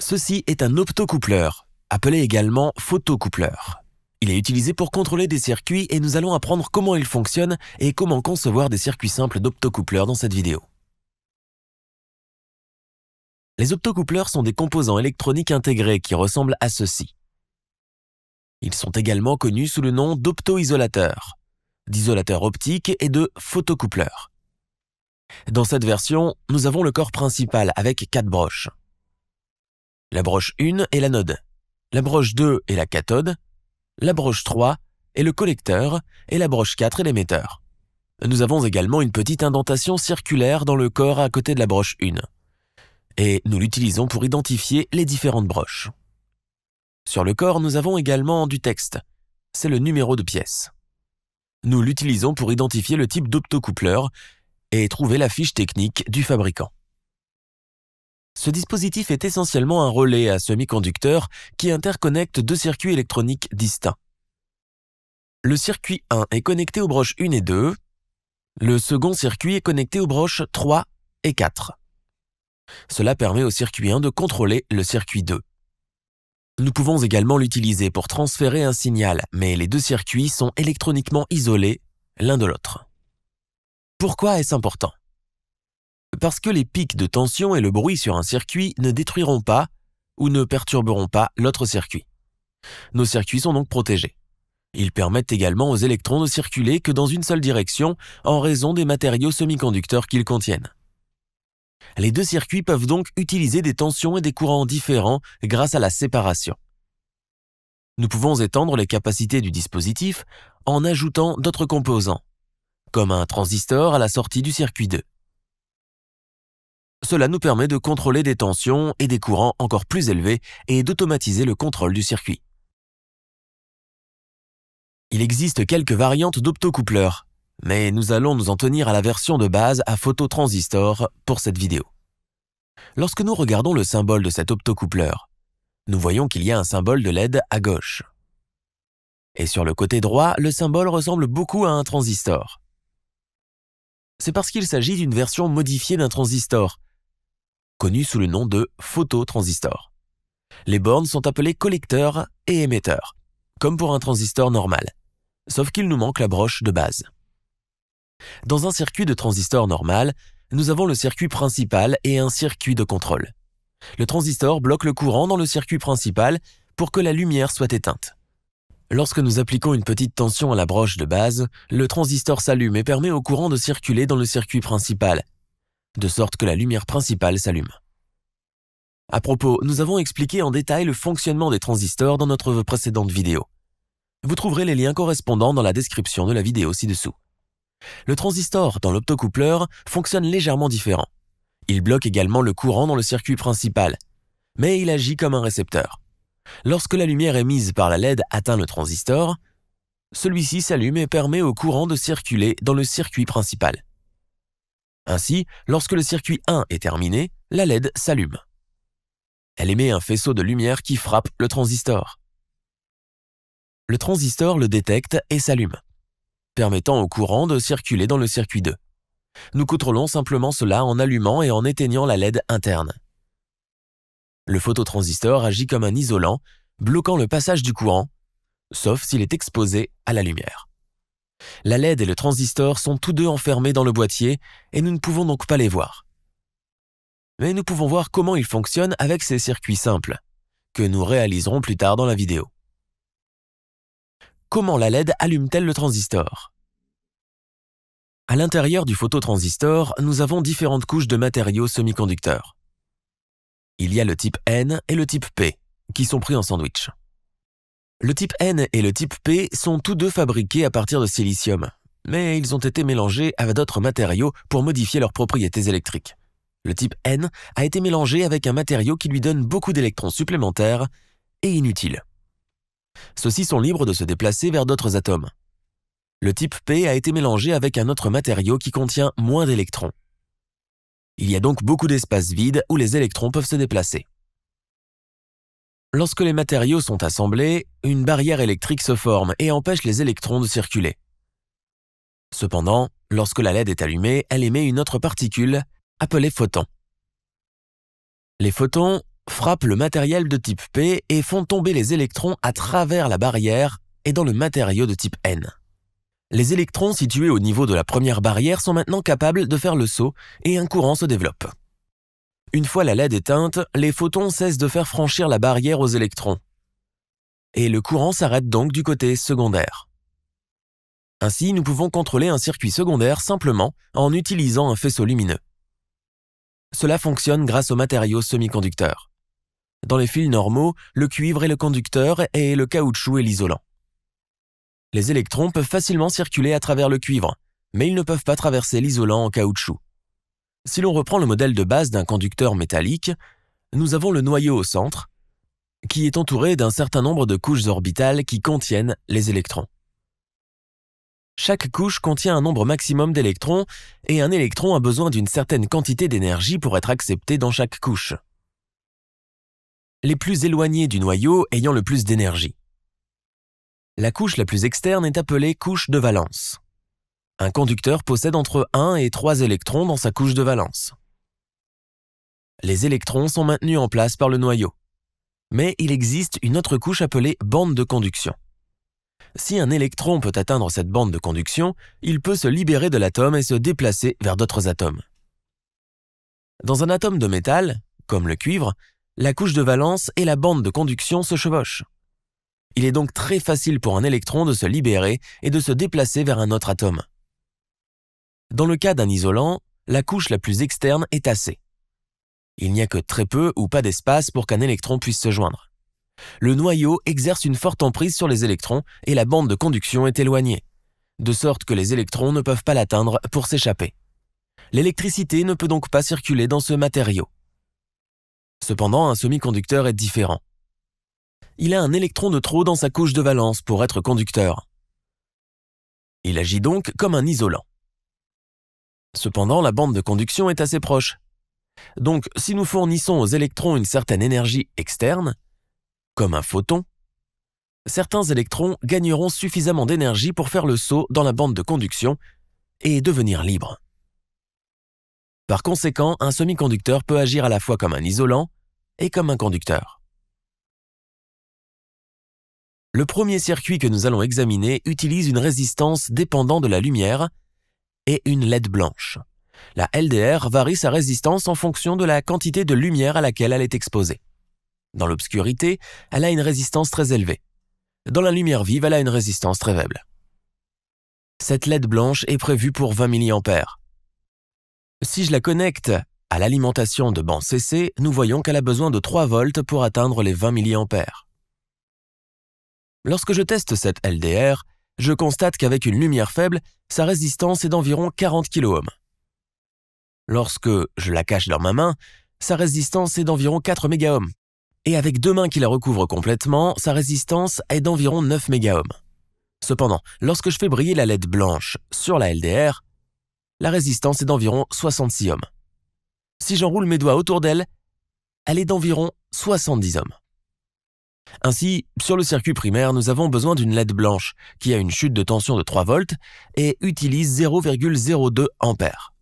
Ceci est un optocoupleur, appelé également photocoupleur. Il est utilisé pour contrôler des circuits et nous allons apprendre comment il fonctionne et comment concevoir des circuits simples d'optocoupleur dans cette vidéo. Les optocoupleurs sont des composants électroniques intégrés qui ressemblent à ceci. Ils sont également connus sous le nom d'optoisolateurs, d'isolateurs optiques et de photocoupleurs. Dans cette version, nous avons le corps principal avec quatre broches. La broche 1 est l'anode, la broche 2 est la cathode, la broche 3 est le collecteur et la broche 4 est l'émetteur. Nous avons également une petite indentation circulaire dans le corps à côté de la broche 1. Et nous l'utilisons pour identifier les différentes broches. Sur le corps, nous avons également du texte. C'est le numéro de pièce. Nous l'utilisons pour identifier le type d'optocoupleur et trouver la fiche technique du fabricant. Ce dispositif est essentiellement un relais à semi-conducteur qui interconnecte deux circuits électroniques distincts. Le circuit 1 est connecté aux broches 1 et 2, le second circuit est connecté aux broches 3 et 4. Cela permet au circuit 1 de contrôler le circuit 2. Nous pouvons également l'utiliser pour transférer un signal, mais les deux circuits sont électroniquement isolés l'un de l'autre. Pourquoi est-ce important parce que les pics de tension et le bruit sur un circuit ne détruiront pas ou ne perturberont pas l'autre circuit. Nos circuits sont donc protégés. Ils permettent également aux électrons de circuler que dans une seule direction en raison des matériaux semi-conducteurs qu'ils contiennent. Les deux circuits peuvent donc utiliser des tensions et des courants différents grâce à la séparation. Nous pouvons étendre les capacités du dispositif en ajoutant d'autres composants, comme un transistor à la sortie du circuit 2. Cela nous permet de contrôler des tensions et des courants encore plus élevés et d'automatiser le contrôle du circuit. Il existe quelques variantes d'optocoupleurs, mais nous allons nous en tenir à la version de base à phototransistor pour cette vidéo. Lorsque nous regardons le symbole de cet optocoupleur, nous voyons qu'il y a un symbole de LED à gauche. Et sur le côté droit, le symbole ressemble beaucoup à un transistor. C'est parce qu'il s'agit d'une version modifiée d'un transistor, connu sous le nom de phototransistor. Les bornes sont appelées collecteurs et émetteurs, comme pour un transistor normal, sauf qu'il nous manque la broche de base. Dans un circuit de transistor normal, nous avons le circuit principal et un circuit de contrôle. Le transistor bloque le courant dans le circuit principal pour que la lumière soit éteinte. Lorsque nous appliquons une petite tension à la broche de base, le transistor s'allume et permet au courant de circuler dans le circuit principal, de sorte que la lumière principale s'allume. À propos, nous avons expliqué en détail le fonctionnement des transistors dans notre précédente vidéo. Vous trouverez les liens correspondants dans la description de la vidéo ci-dessous. Le transistor dans l'optocoupleur fonctionne légèrement différent. Il bloque également le courant dans le circuit principal, mais il agit comme un récepteur. Lorsque la lumière émise par la LED atteint le transistor, celui-ci s'allume et permet au courant de circuler dans le circuit principal. Ainsi, lorsque le circuit 1 est terminé, la LED s'allume. Elle émet un faisceau de lumière qui frappe le transistor. Le transistor le détecte et s'allume, permettant au courant de circuler dans le circuit 2. Nous contrôlons simplement cela en allumant et en éteignant la LED interne. Le phototransistor agit comme un isolant, bloquant le passage du courant, sauf s'il est exposé à la lumière. La LED et le transistor sont tous deux enfermés dans le boîtier et nous ne pouvons donc pas les voir. Mais nous pouvons voir comment ils fonctionnent avec ces circuits simples, que nous réaliserons plus tard dans la vidéo. Comment la LED allume-t-elle le transistor À l'intérieur du phototransistor, nous avons différentes couches de matériaux semi-conducteurs. Il y a le type N et le type P, qui sont pris en sandwich. Le type N et le type P sont tous deux fabriqués à partir de silicium, mais ils ont été mélangés avec d'autres matériaux pour modifier leurs propriétés électriques. Le type N a été mélangé avec un matériau qui lui donne beaucoup d'électrons supplémentaires et inutiles. Ceux-ci sont libres de se déplacer vers d'autres atomes. Le type P a été mélangé avec un autre matériau qui contient moins d'électrons. Il y a donc beaucoup d'espaces vides où les électrons peuvent se déplacer. Lorsque les matériaux sont assemblés, une barrière électrique se forme et empêche les électrons de circuler. Cependant, lorsque la LED est allumée, elle émet une autre particule, appelée photon. Les photons frappent le matériel de type P et font tomber les électrons à travers la barrière et dans le matériau de type N. Les électrons situés au niveau de la première barrière sont maintenant capables de faire le saut et un courant se développe. Une fois la LED éteinte, les photons cessent de faire franchir la barrière aux électrons. Et le courant s'arrête donc du côté secondaire. Ainsi, nous pouvons contrôler un circuit secondaire simplement en utilisant un faisceau lumineux. Cela fonctionne grâce aux matériaux semi-conducteurs. Dans les fils normaux, le cuivre est le conducteur et le caoutchouc est l'isolant. Les électrons peuvent facilement circuler à travers le cuivre, mais ils ne peuvent pas traverser l'isolant en caoutchouc. Si l'on reprend le modèle de base d'un conducteur métallique, nous avons le noyau au centre, qui est entouré d'un certain nombre de couches orbitales qui contiennent les électrons. Chaque couche contient un nombre maximum d'électrons et un électron a besoin d'une certaine quantité d'énergie pour être accepté dans chaque couche. Les plus éloignés du noyau ayant le plus d'énergie. La couche la plus externe est appelée couche de valence. Un conducteur possède entre 1 et 3 électrons dans sa couche de valence. Les électrons sont maintenus en place par le noyau. Mais il existe une autre couche appelée bande de conduction. Si un électron peut atteindre cette bande de conduction, il peut se libérer de l'atome et se déplacer vers d'autres atomes. Dans un atome de métal, comme le cuivre, la couche de valence et la bande de conduction se chevauchent. Il est donc très facile pour un électron de se libérer et de se déplacer vers un autre atome. Dans le cas d'un isolant, la couche la plus externe est tassée. Il n'y a que très peu ou pas d'espace pour qu'un électron puisse se joindre. Le noyau exerce une forte emprise sur les électrons et la bande de conduction est éloignée, de sorte que les électrons ne peuvent pas l'atteindre pour s'échapper. L'électricité ne peut donc pas circuler dans ce matériau. Cependant, un semi-conducteur est différent. Il a un électron de trop dans sa couche de valence pour être conducteur. Il agit donc comme un isolant. Cependant, la bande de conduction est assez proche. Donc, si nous fournissons aux électrons une certaine énergie externe, comme un photon, certains électrons gagneront suffisamment d'énergie pour faire le saut dans la bande de conduction et devenir libres. Par conséquent, un semi-conducteur peut agir à la fois comme un isolant et comme un conducteur. Le premier circuit que nous allons examiner utilise une résistance dépendant de la lumière et une LED blanche. La LDR varie sa résistance en fonction de la quantité de lumière à laquelle elle est exposée. Dans l'obscurité, elle a une résistance très élevée. Dans la lumière vive, elle a une résistance très faible. Cette LED blanche est prévue pour 20 mA. Si je la connecte à l'alimentation de banc CC, nous voyons qu'elle a besoin de 3 volts pour atteindre les 20 mA. Lorsque je teste cette LDR, je constate qu'avec une lumière faible, sa résistance est d'environ 40 kOhm. Lorsque je la cache dans ma main, sa résistance est d'environ 4 MOhm. Et avec deux mains qui la recouvrent complètement, sa résistance est d'environ 9 MOhm. Cependant, lorsque je fais briller la LED blanche sur la LDR, la résistance est d'environ 66 ohms. Si j'enroule mes doigts autour d'elle, elle est d'environ 70 ohms. Ainsi, sur le circuit primaire, nous avons besoin d'une LED blanche qui a une chute de tension de 3 volts et utilise 0,02 ampères.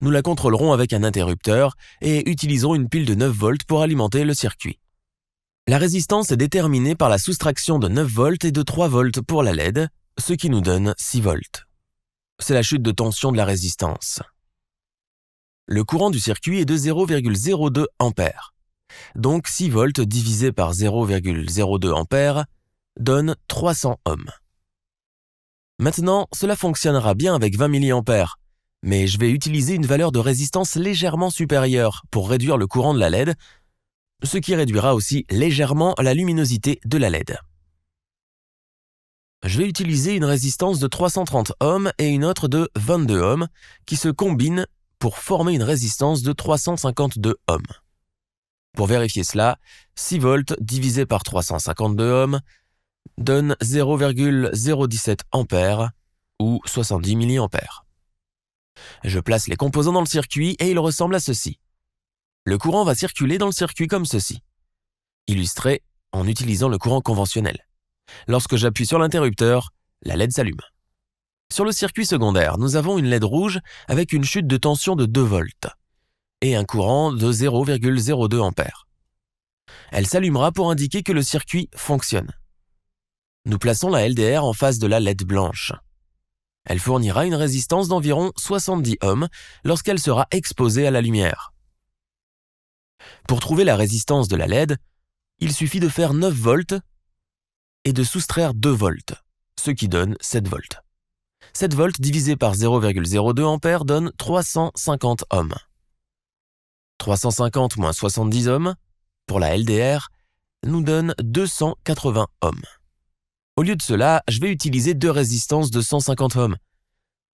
Nous la contrôlerons avec un interrupteur et utiliserons une pile de 9 volts pour alimenter le circuit. La résistance est déterminée par la soustraction de 9 volts et de 3 volts pour la LED, ce qui nous donne 6 volts. C'est la chute de tension de la résistance. Le courant du circuit est de 0,02 ampères. Donc 6 volts divisé par 0,02 ampères donne 300 ohms. Maintenant, cela fonctionnera bien avec 20 milliampères, mais je vais utiliser une valeur de résistance légèrement supérieure pour réduire le courant de la LED, ce qui réduira aussi légèrement la luminosité de la LED. Je vais utiliser une résistance de 330 ohms et une autre de 22 ohms qui se combinent pour former une résistance de 352 ohms. Pour vérifier cela, 6 volts divisé par 352 ohms donne 0,017 ampères ou 70 milliampères. Je place les composants dans le circuit et ils ressemblent à ceci. Le courant va circuler dans le circuit comme ceci, illustré en utilisant le courant conventionnel. Lorsque j'appuie sur l'interrupteur, la LED s'allume. Sur le circuit secondaire, nous avons une LED rouge avec une chute de tension de 2 volts et un courant de 0,02 ampères. Elle s'allumera pour indiquer que le circuit fonctionne. Nous plaçons la LDR en face de la LED blanche. Elle fournira une résistance d'environ 70 ohms lorsqu'elle sera exposée à la lumière. Pour trouver la résistance de la LED, il suffit de faire 9 volts et de soustraire 2 volts, ce qui donne 7 volts. 7 volts divisé par 0,02 ampères donne 350 ohms. 350 moins 70 ohms, pour la LDR, nous donne 280 ohms. Au lieu de cela, je vais utiliser deux résistances de 150 ohms,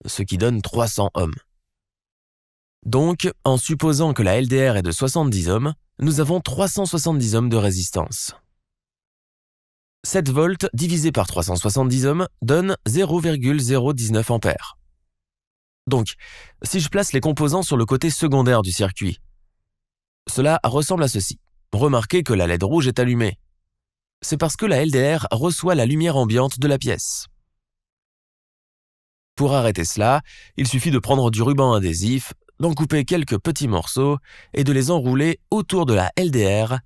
ce qui donne 300 ohms. Donc, en supposant que la LDR est de 70 ohms, nous avons 370 ohms de résistance. 7 volts divisé par 370 ohms donne 0,019 ampères. Donc, si je place les composants sur le côté secondaire du circuit, cela ressemble à ceci. Remarquez que la LED rouge est allumée. C'est parce que la LDR reçoit la lumière ambiante de la pièce. Pour arrêter cela, il suffit de prendre du ruban adhésif, d'en couper quelques petits morceaux et de les enrouler autour de la LDR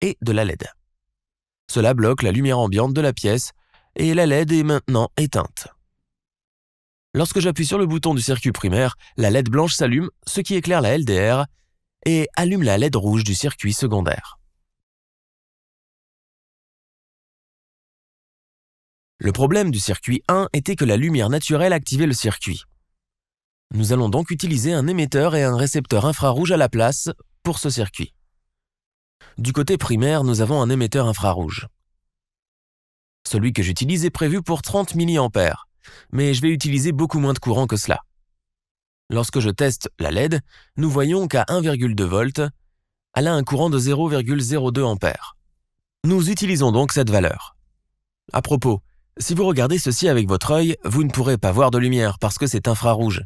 et de la LED. Cela bloque la lumière ambiante de la pièce et la LED est maintenant éteinte. Lorsque j'appuie sur le bouton du circuit primaire, la LED blanche s'allume, ce qui éclaire la LDR et allume la LED rouge du circuit secondaire. Le problème du circuit 1 était que la lumière naturelle activait le circuit. Nous allons donc utiliser un émetteur et un récepteur infrarouge à la place pour ce circuit. Du côté primaire, nous avons un émetteur infrarouge. Celui que j'utilise est prévu pour 30 mA, mais je vais utiliser beaucoup moins de courant que cela. Lorsque je teste la LED, nous voyons qu'à 1,2 volts, elle a un courant de 0,02 ampères. Nous utilisons donc cette valeur. À propos, si vous regardez ceci avec votre œil, vous ne pourrez pas voir de lumière parce que c'est infrarouge.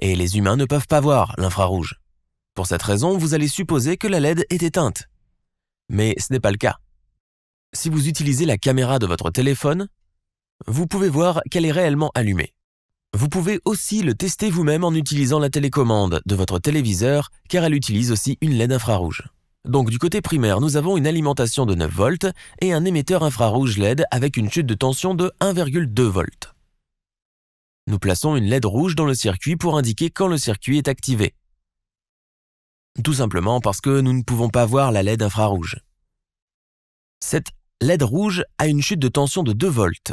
Et les humains ne peuvent pas voir l'infrarouge. Pour cette raison, vous allez supposer que la LED est éteinte. Mais ce n'est pas le cas. Si vous utilisez la caméra de votre téléphone, vous pouvez voir qu'elle est réellement allumée. Vous pouvez aussi le tester vous-même en utilisant la télécommande de votre téléviseur car elle utilise aussi une LED infrarouge. Donc du côté primaire, nous avons une alimentation de 9 volts et un émetteur infrarouge LED avec une chute de tension de 1,2 volts. Nous plaçons une LED rouge dans le circuit pour indiquer quand le circuit est activé. Tout simplement parce que nous ne pouvons pas voir la LED infrarouge. Cette LED rouge a une chute de tension de 2 volts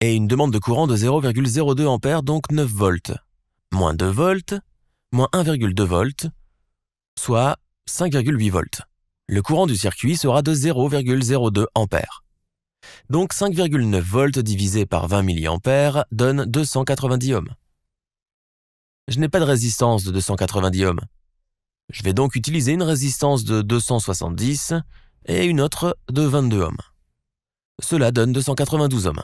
et une demande de courant de 0,02 ampères, donc 9 volts, moins 2 volts, moins 1,2 volts, soit 5,8 volts. Le courant du circuit sera de 0,02 ampères. Donc 5,9 volts divisé par 20 milliampères donne 290 ohms. Je n'ai pas de résistance de 290 ohms. Je vais donc utiliser une résistance de 270 et une autre de 22 ohms. Cela donne 292 ohms.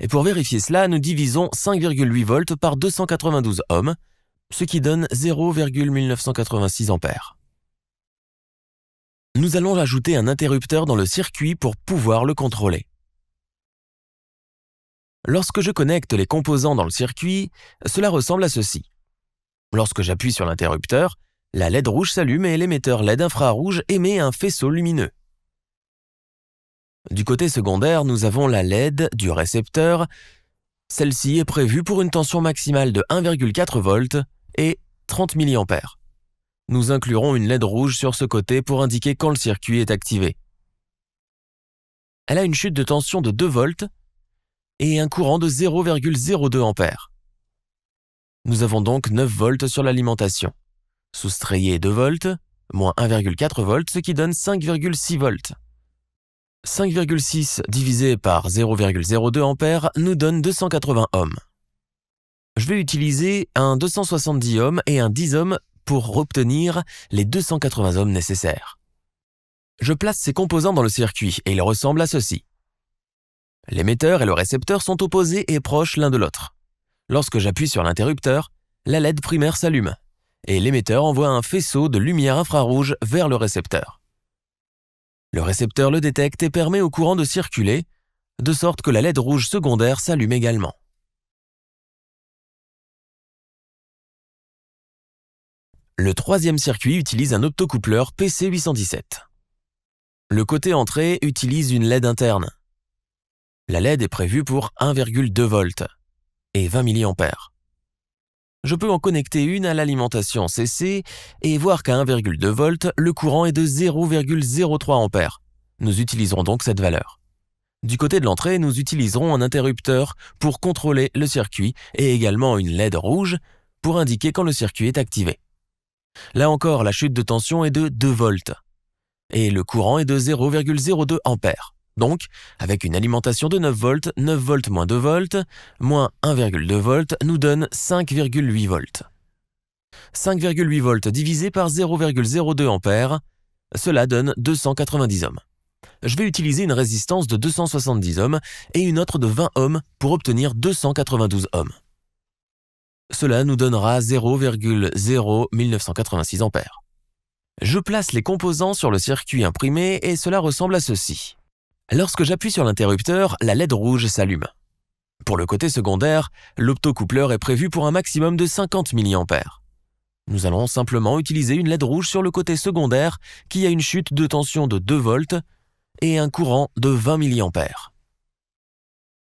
Et pour vérifier cela, nous divisons 5,8 volts par 292 ohms, ce qui donne 0,1986 ampères. Nous allons ajouter un interrupteur dans le circuit pour pouvoir le contrôler. Lorsque je connecte les composants dans le circuit, cela ressemble à ceci. Lorsque j'appuie sur l'interrupteur, la LED rouge s'allume et l'émetteur LED infrarouge émet un faisceau lumineux. Du côté secondaire, nous avons la LED du récepteur. Celle-ci est prévue pour une tension maximale de 1,4 V et 30 mA. Nous inclurons une LED rouge sur ce côté pour indiquer quand le circuit est activé. Elle a une chute de tension de 2 volts et un courant de 0,02 A. Nous avons donc 9 volts sur l'alimentation. Soustrayez 2 volts, moins 1,4 V, ce qui donne 5,6 volts. 5,6 divisé par 0,02 A nous donne 280 ohms. Je vais utiliser un 270 ohms et un 10 ohms pour obtenir les 280 ohms nécessaires. Je place ces composants dans le circuit et ils ressemblent à ceci. L'émetteur et le récepteur sont opposés et proches l'un de l'autre. Lorsque j'appuie sur l'interrupteur, la LED primaire s'allume et l'émetteur envoie un faisceau de lumière infrarouge vers le récepteur. Le récepteur le détecte et permet au courant de circuler, de sorte que la LED rouge secondaire s'allume également. Le troisième circuit utilise un optocoupleur PC817. Le côté entrée utilise une LED interne. La LED est prévue pour 1,2 V et 20 mA je peux en connecter une à l'alimentation CC et voir qu'à 1,2 volts, le courant est de 0,03 A. Nous utiliserons donc cette valeur. Du côté de l'entrée, nous utiliserons un interrupteur pour contrôler le circuit et également une LED rouge pour indiquer quand le circuit est activé. Là encore, la chute de tension est de 2 volts et le courant est de 0,02 A. Donc, avec une alimentation de 9 volts, 9 volts moins 2 volts, moins 1,2 volts nous donne 5,8 volts. 5,8 volts divisé par 0,02 ampères, cela donne 290 ohms. Je vais utiliser une résistance de 270 ohms et une autre de 20 ohms pour obtenir 292 ohms. Cela nous donnera 0,01986 ampères. Je place les composants sur le circuit imprimé et cela ressemble à ceci. Lorsque j'appuie sur l'interrupteur, la LED rouge s'allume. Pour le côté secondaire, l'optocoupleur est prévu pour un maximum de 50 mA. Nous allons simplement utiliser une LED rouge sur le côté secondaire qui a une chute de tension de 2 volts et un courant de 20 mA.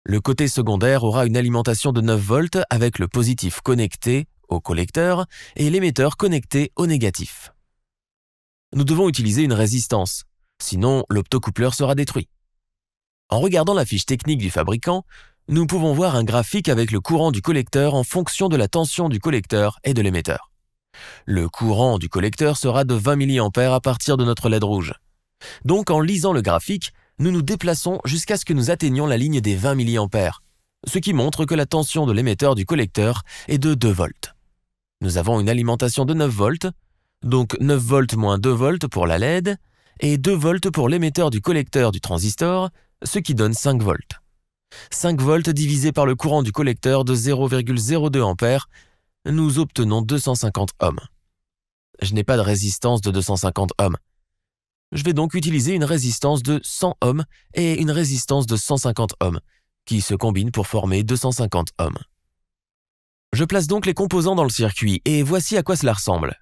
Le côté secondaire aura une alimentation de 9 volts avec le positif connecté au collecteur et l'émetteur connecté au négatif. Nous devons utiliser une résistance, sinon l'optocoupleur sera détruit. En regardant la fiche technique du fabricant, nous pouvons voir un graphique avec le courant du collecteur en fonction de la tension du collecteur et de l'émetteur. Le courant du collecteur sera de 20 mA à partir de notre LED rouge. Donc en lisant le graphique, nous nous déplaçons jusqu'à ce que nous atteignions la ligne des 20 mA, ce qui montre que la tension de l'émetteur du collecteur est de 2 volts. Nous avons une alimentation de 9 volts, donc 9 volts moins 2 volts pour la LED, et 2 volts pour l'émetteur du collecteur du transistor, ce qui donne 5 volts. 5 volts divisé par le courant du collecteur de 0,02 ampères, nous obtenons 250 ohms. Je n'ai pas de résistance de 250 ohms. Je vais donc utiliser une résistance de 100 ohms et une résistance de 150 ohms, qui se combinent pour former 250 ohms. Je place donc les composants dans le circuit et voici à quoi cela ressemble.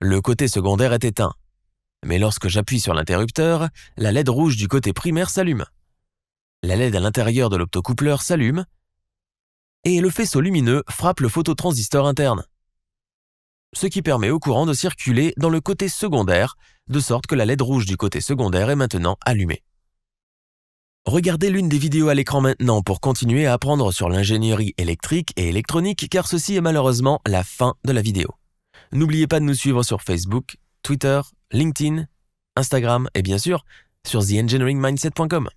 Le côté secondaire est éteint. Mais lorsque j'appuie sur l'interrupteur, la LED rouge du côté primaire s'allume. La LED à l'intérieur de l'optocoupleur s'allume et le faisceau lumineux frappe le phototransistor interne. Ce qui permet au courant de circuler dans le côté secondaire, de sorte que la LED rouge du côté secondaire est maintenant allumée. Regardez l'une des vidéos à l'écran maintenant pour continuer à apprendre sur l'ingénierie électrique et électronique car ceci est malheureusement la fin de la vidéo. N'oubliez pas de nous suivre sur Facebook, Twitter, LinkedIn, Instagram et bien sûr sur theengineeringmindset.com.